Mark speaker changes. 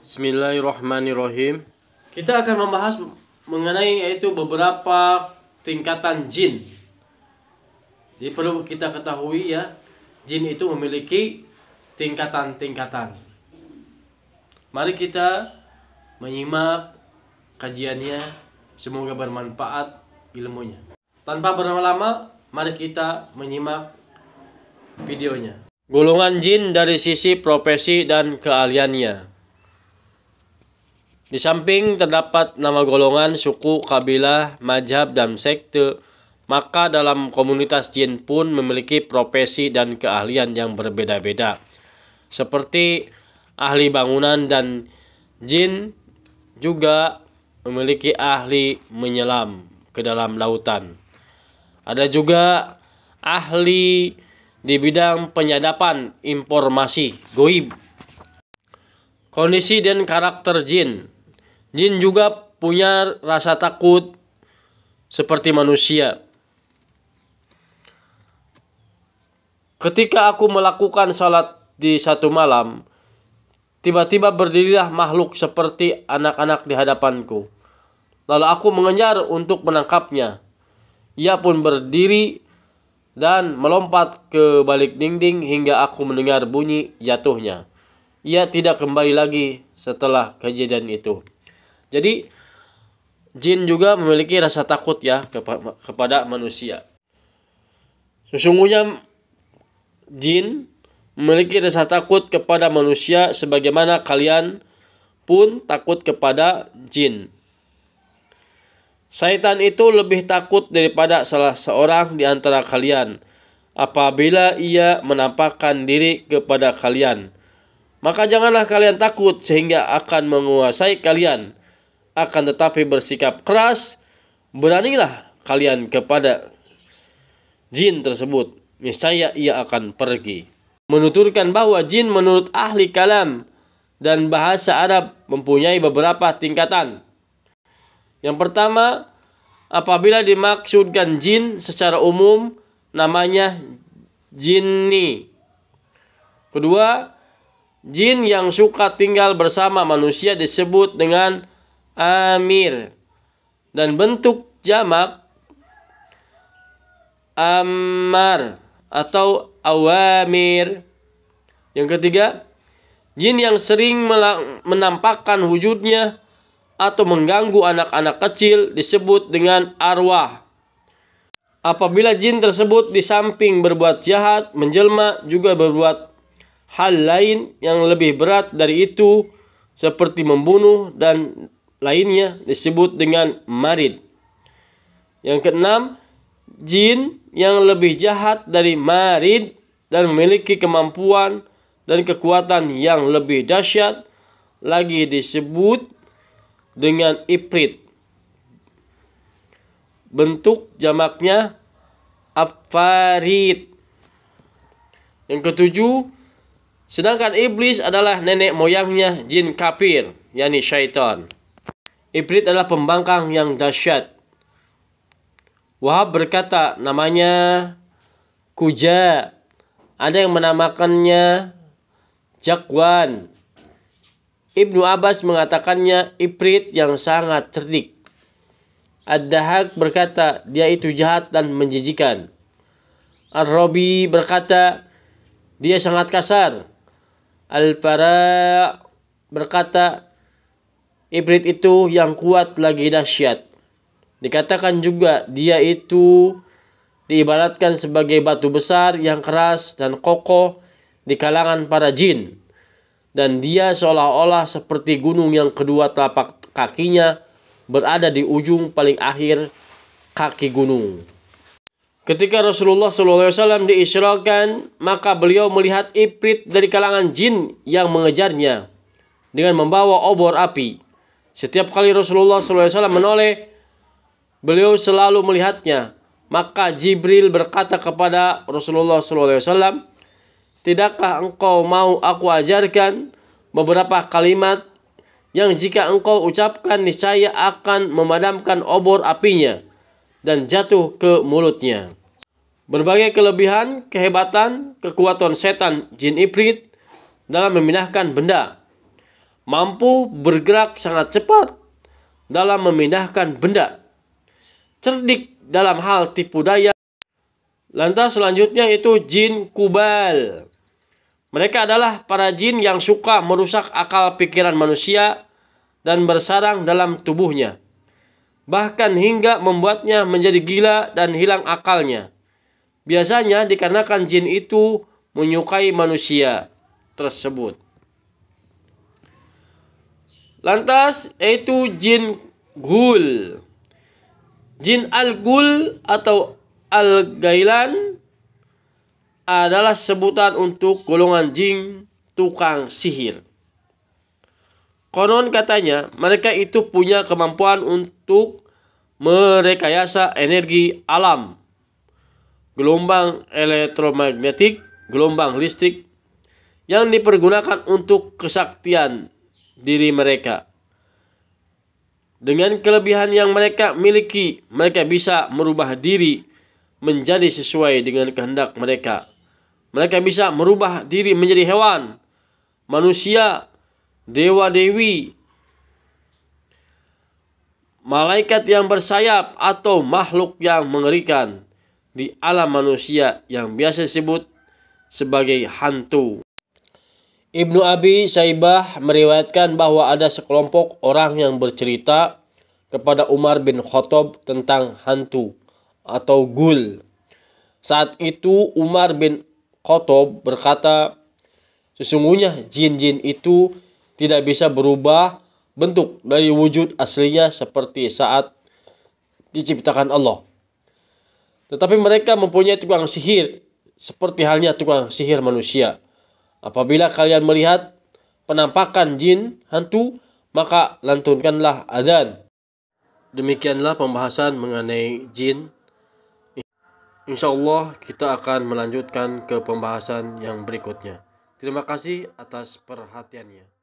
Speaker 1: Bismillahirrahmanirrahim. Kita akan membahas mengenai yaitu beberapa tingkatan jin. Jadi perlu kita ketahui ya, jin itu memiliki tingkatan-tingkatan. Mari kita menyimak kajiannya, semoga bermanfaat ilmunya. Tanpa berlama-lama, mari kita menyimak videonya. Golongan jin dari sisi profesi dan keahliannya. Di samping terdapat nama golongan, suku, kabilah, mazhab, dan sekte, maka dalam komunitas jin pun memiliki profesi dan keahlian yang berbeda-beda. Seperti ahli bangunan dan jin juga memiliki ahli menyelam ke dalam lautan. Ada juga ahli di bidang penyadapan informasi goib. Kondisi dan karakter jin Jin juga punya rasa takut seperti manusia. Ketika aku melakukan salat di satu malam, tiba-tiba berdirilah makhluk seperti anak-anak di hadapanku. Lalu aku mengejar untuk menangkapnya. Ia pun berdiri dan melompat ke balik dinding hingga aku mendengar bunyi jatuhnya. Ia tidak kembali lagi setelah kejadian itu. Jadi jin juga memiliki rasa takut ya kepada manusia. Sesungguhnya jin memiliki rasa takut kepada manusia sebagaimana kalian pun takut kepada jin. Syaitan itu lebih takut daripada salah seorang di antara kalian apabila ia menampakkan diri kepada kalian. Maka janganlah kalian takut sehingga akan menguasai kalian akan tetapi bersikap keras, beranilah kalian kepada jin tersebut, niscaya ia akan pergi. Menuturkan bahwa jin menurut ahli kalam dan bahasa Arab mempunyai beberapa tingkatan. Yang pertama, apabila dimaksudkan jin secara umum namanya jinni. Kedua, jin yang suka tinggal bersama manusia disebut dengan amir dan bentuk jamak Ammar atau awamir. Yang ketiga, jin yang sering menampakkan wujudnya atau mengganggu anak-anak kecil disebut dengan arwah. Apabila jin tersebut di samping berbuat jahat, menjelma juga berbuat hal lain yang lebih berat dari itu seperti membunuh dan lainnya disebut dengan marid. Yang keenam, jin yang lebih jahat dari marid dan memiliki kemampuan dan kekuatan yang lebih dahsyat lagi disebut dengan iprit. Bentuk jamaknya afarid. Yang ketujuh, sedangkan iblis adalah nenek moyangnya jin kapir, yakni syaitan. Iblis adalah pembangkang yang dahsyat. Wahab berkata, namanya Kuja. Ada yang menamakannya Jakwan. Ibnu Abbas mengatakannya Ibrit yang sangat cerdik. Ad-Dahak berkata, dia itu jahat dan menjijikan. Ar-Robi berkata, dia sangat kasar. Al-Fara berkata, Iblis itu yang kuat lagi dahsyat. Dikatakan juga dia itu diibaratkan sebagai batu besar yang keras dan kokoh di kalangan para jin. Dan dia seolah-olah seperti gunung yang kedua telapak kakinya berada di ujung paling akhir kaki gunung. Ketika Rasulullah SAW diisrakan, maka beliau melihat Ibrit dari kalangan jin yang mengejarnya dengan membawa obor api. Setiap kali Rasulullah SAW menoleh, beliau selalu melihatnya. Maka Jibril berkata kepada Rasulullah SAW, Tidakkah engkau mau aku ajarkan beberapa kalimat yang jika engkau ucapkan niscaya akan memadamkan obor apinya dan jatuh ke mulutnya. Berbagai kelebihan, kehebatan, kekuatan setan jin ibrit dalam memindahkan benda mampu bergerak sangat cepat dalam memindahkan benda, cerdik dalam hal tipu daya. Lantas selanjutnya itu jin kubal. Mereka adalah para jin yang suka merusak akal pikiran manusia dan bersarang dalam tubuhnya. Bahkan hingga membuatnya menjadi gila dan hilang akalnya. Biasanya dikarenakan jin itu menyukai manusia tersebut. Lantas yaitu jin gul. Jin al-gul atau al-gailan adalah sebutan untuk golongan jin tukang sihir. Konon katanya mereka itu punya kemampuan untuk merekayasa energi alam. Gelombang elektromagnetik, gelombang listrik yang dipergunakan untuk kesaktian diri mereka. Dengan kelebihan yang mereka miliki, mereka bisa merubah diri menjadi sesuai dengan kehendak mereka. Mereka bisa merubah diri menjadi hewan, manusia, dewa-dewi, malaikat yang bersayap atau makhluk yang mengerikan di alam manusia yang biasa disebut sebagai hantu. Ibnu Abi Saibah meriwayatkan bahwa ada sekelompok orang yang bercerita kepada Umar bin Khattab tentang hantu atau gul. Saat itu Umar bin Khattab berkata, sesungguhnya jin-jin itu tidak bisa berubah bentuk dari wujud aslinya seperti saat diciptakan Allah. Tetapi mereka mempunyai tukang sihir seperti halnya tukang sihir manusia Apabila kalian melihat penampakan jin hantu, maka lantunkanlah azan. Demikianlah pembahasan mengenai jin. Insya Allah kita akan melanjutkan ke pembahasan yang berikutnya. Terima kasih atas perhatiannya.